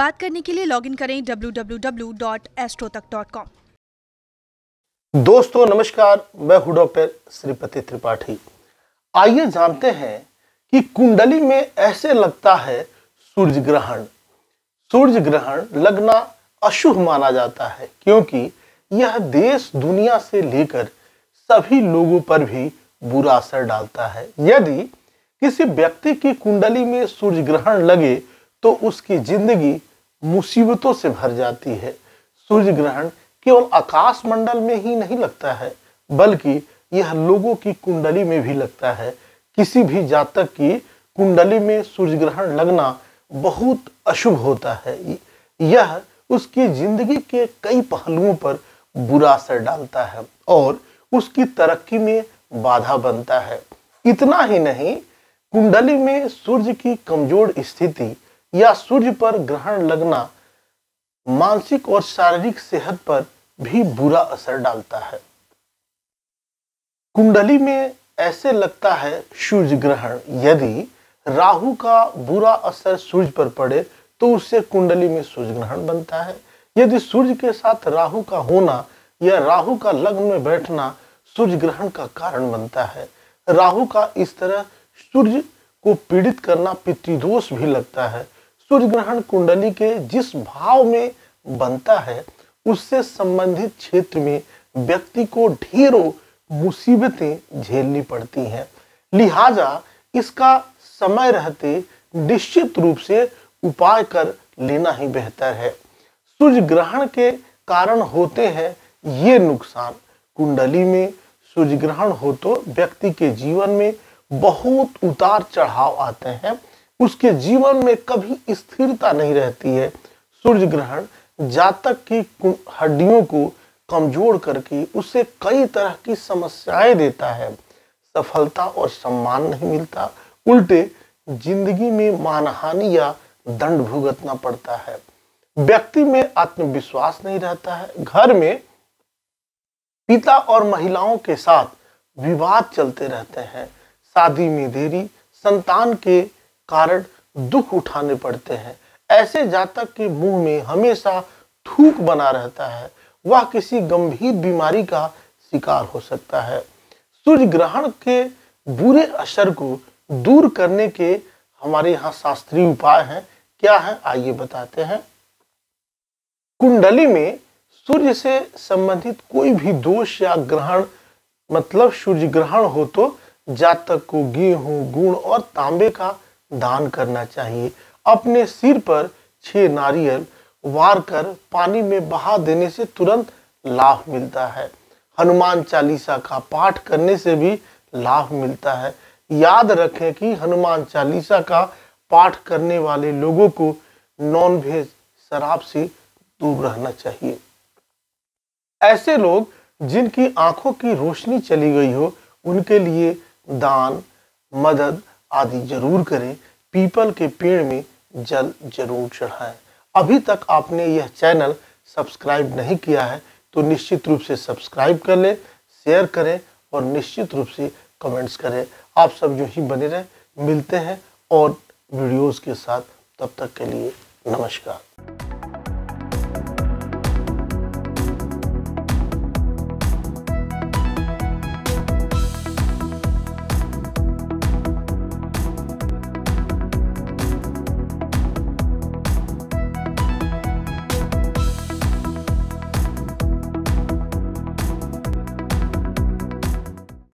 बात करने के लिए लॉगिन करें www.astrotak.com दोस्तों नमस्कार मैं हूं डॉक्टर श्रीपति त्रिपाठी आइए जानते हैं कि कुंडली में ऐसे लगता है सूर्य ग्रहण सूर्य ग्रहण लगना अशुभ माना जाता है क्योंकि यह देश दुनिया से लेकर सभी लोगों पर भी बुरा असर डालता है यदि किसी व्यक्ति की कुंडली में सूर्य ग्रहण लगे तो उसकी जिंदगी मुसीबतों से भर जाती है सूर्य ग्रहण केवल आकाश मंडल में ही नहीं लगता है बल्कि यह लोगों की कुंडली में भी लगता है किसी भी जातक की कुंडली में सूर्य ग्रहण लगना बहुत अशुभ होता है यह उसकी जिंदगी के कई पहलुओं पर बुरा असर डालता है और उसकी तरक्की में बाधा बनता है इतना ही नहीं कुंडली में सूर्य की कमजोर स्थिति या सूर्य पर ग्रहण लगना मानसिक और शारीरिक सेहत पर भी बुरा असर डालता है कुंडली में ऐसे लगता है सूर्य ग्रहण यदि राहु का बुरा असर सूर्य पर पड़े तो उससे कुंडली में सूर्य ग्रहण बनता है यदि सूर्य के साथ राहु का होना या राहु का लग्न में बैठना सूर्य ग्रहण का कारण बनता है राहु का इस तरह सूर्य को पीड़ित करना पितृदोष भी लगता है सूर्य ग्रहण कुंडली के जिस भाव में बनता है उससे संबंधित क्षेत्र में व्यक्ति को ढेरों मुसीबतें झेलनी पड़ती हैं लिहाजा इसका समय रहते निश्चित रूप से उपाय कर लेना ही बेहतर है सूर्य ग्रहण के कारण होते हैं ये नुकसान कुंडली में सूर्य ग्रहण हो तो व्यक्ति के जीवन में बहुत उतार चढ़ाव आते हैं उसके जीवन में कभी स्थिरता नहीं रहती है सूर्य ग्रहण जातक की हड्डियों को कमजोर करके उसे कई तरह की समस्याएं देता है सफलता और सम्मान नहीं मिलता उल्टे जिंदगी में मानहानि या दंड भुगतना पड़ता है व्यक्ति में आत्मविश्वास नहीं रहता है घर में पिता और महिलाओं के साथ विवाद चलते रहते हैं शादी में देरी संतान के कारण दुख उठाने पड़ते हैं ऐसे जातक के मुंह में हमेशा थूक बना रहता है वह किसी गंभीर बीमारी का शिकार हो सकता है सूर्य ग्रहण के बुरे असर को दूर करने के हमारे यहाँ शास्त्रीय उपाय हैं क्या है आइए बताते हैं कुंडली में सूर्य से संबंधित कोई भी दोष या ग्रहण मतलब सूर्य ग्रहण हो तो जातक को गेहूं गुण और तांबे का दान करना चाहिए अपने सिर पर छह नारियल वार कर पानी में बहा देने से तुरंत लाभ मिलता है हनुमान चालीसा का पाठ करने से भी लाभ मिलता है याद रखें कि हनुमान चालीसा का पाठ करने वाले लोगों को नॉन भेज शराब से दूर रहना चाहिए ऐसे लोग जिनकी आंखों की रोशनी चली गई हो उनके लिए दान मदद आदि जरूर करें पीपल के पेड़ में जल जरूर चढ़ाएं अभी तक आपने यह चैनल सब्सक्राइब नहीं किया है तो निश्चित रूप से सब्सक्राइब कर लें शेयर करें और निश्चित रूप से कमेंट्स करें आप सब जो ही बने रहें मिलते हैं और वीडियोस के साथ तब तक के लिए नमस्कार